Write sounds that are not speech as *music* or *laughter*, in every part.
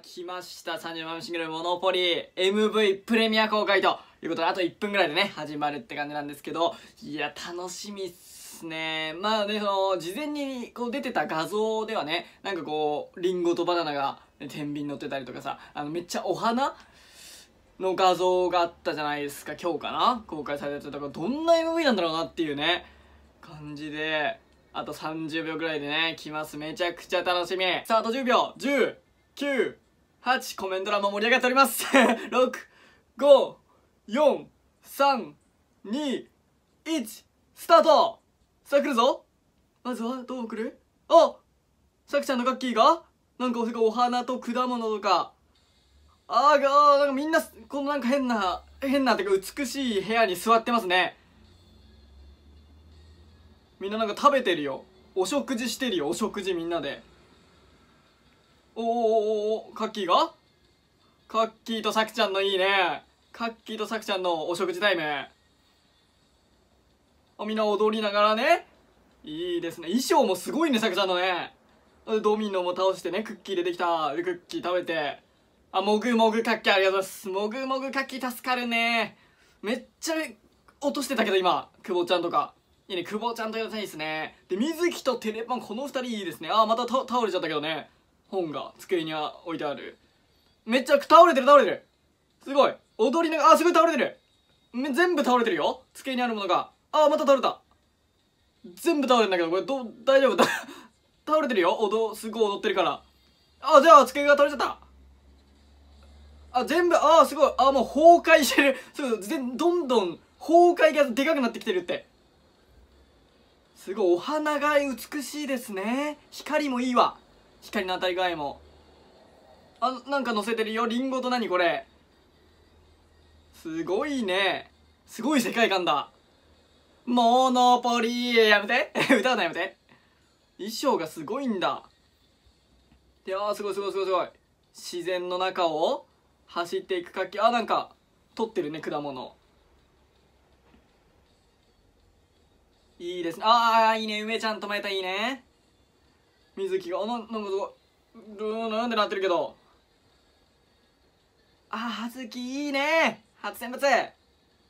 来ました30万シングルモノポリー MV プレミア公開ということであと1分ぐらいでね始まるって感じなんですけどいや楽しみっすねまあねその事前にこう出てた画像ではねなんかこうリンゴとバナナが天秤乗ってたりとかさあのめっちゃお花の画像があったじゃないですか今日かな公開されたとかどんな MV なんだろうなっていうね感じであと30秒ぐらいでね来ますめちゃくちゃ楽しみさああと10秒10 9 8コメント欄も盛り上がっております6 5 4 3 2 1スタートさあ来るぞまずはどう来るあさくちゃんのガッキーがなんかお花と果物とかあーがなんかみんなこのなんか変な変なてか美しい部屋に座ってますねみんななんか食べてるよお食事してるよお食事みんなでおおおおおカッキーがカッキーとサクちゃんのいいねカッキーとサクちゃんのお食事タイムあみんな踊りながらねいいですね衣装もすごいねサクちゃんのねドミノも倒してねクッキー出てきたクッキー食べてあもぐもぐカッキーありがとうございますもぐもぐカッキー助かるねめっちゃ落としてたけど今久保ちゃんとかいいね久保ちゃんとやりたいですねで水木とテレパンこの2人いいですねあまた倒れちゃったけどね本が机に置いてあるめっちゃ倒れてる倒れてるすごい踊りながらあすごい倒れてる全部倒れてるよ机にあるものがあまた倒れた全部倒れるんだけどこれど大丈夫だ *laughs* 倒れてるよ踊すごい踊ってるからあじゃあ机が倒れちゃったあ全部あすごいあもう崩壊してるそうどんどん崩壊がでかくなってきてるってすごいお花が美しいですね光もいいわ光の当たり具合もあなんか乗せてるよリンゴと何これすごいねすごい世界観だモノポリーやめて *laughs* 歌うのやめて衣装がすごいんだいやーすごいすごいすごいすごい自然の中を走っていく活気あなんか撮ってるね果物いいですねああいいね梅ちゃん止めたいいね水木がななんかすごいルーってなってるけどあはずきいいね初選抜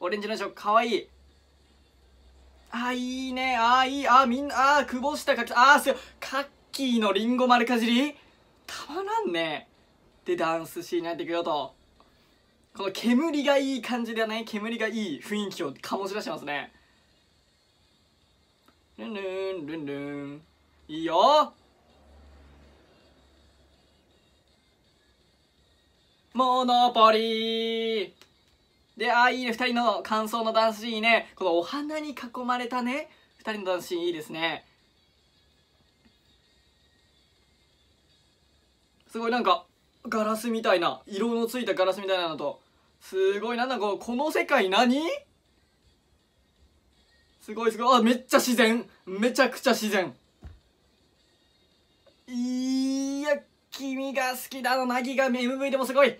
オレンジの衣装かわいいあいいねあいいあみんなあ久保下かきあすカッキーのりんご丸かじりたまらんねでダンスシーンになっていくよとこの煙がいい感じだね煙がいい雰囲気を醸し出してますねルンルンルンルンいいよモノポリーで、あ、あ、いいね、二人の感想のダンスシーンいいね。このお花に囲まれたね、二人のダンスシーンいいですね。すごいなんか、ガラスみたいな、色のついたガラスみたいなのと、すごいなんだこの、この世界何すごいすごい。あ、めっちゃ自然。めちゃくちゃ自然。いや、君が好きだの、なぎが MV でもすごい。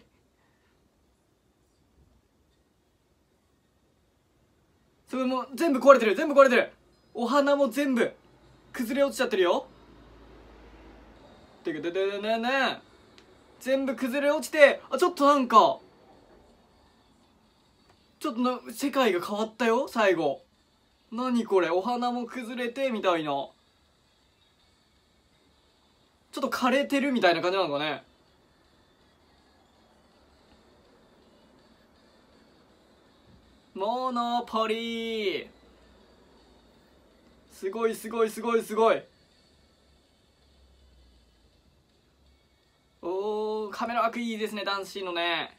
それも全部壊れてる全部壊れてるお花も全部崩れ落ちちゃってるよてけてててねね全部崩れ落ちてあちょっとなんかちょっとな世界が変わったよ最後何これお花も崩れてみたいなちょっと枯れてるみたいな感じなのかねモノポリーすごいすごいすごいすごいおおカメラワークいいですね男子のね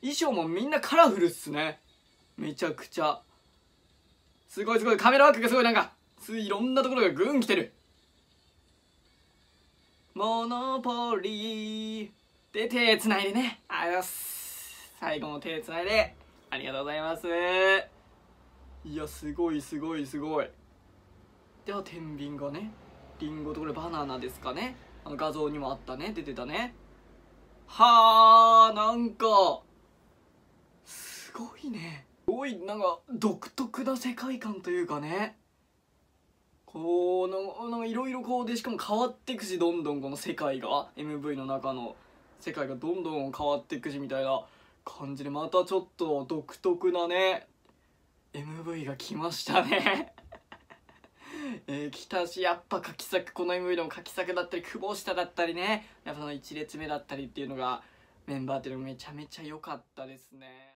衣装もみんなカラフルっすねめちゃくちゃすごいすごいカメラワークがすごいなんかついろんなところがグーン来てるモノポリーで手つないでねありがとうございます最後の手つないでありがとうございますいやすごいすごいすごいでは天秤がねりんごとこれバナナですかねあの画像にもあったね出てたねはあなんかすごいねすごいなんか独特な世界観というかねこうなんかいろいろこうでしかも変わっていくしどんどんこの世界が MV の中の世界がどんどん変わっていくしみたいな感じでまたちょっと独特なね MV が来ましたね *laughs* えー、来たしやっぱ柿作この MV でも柿作だったり久保下だったりねやっぱその1列目だったりっていうのがメンバーっていうのがめちゃめちゃ良かったですね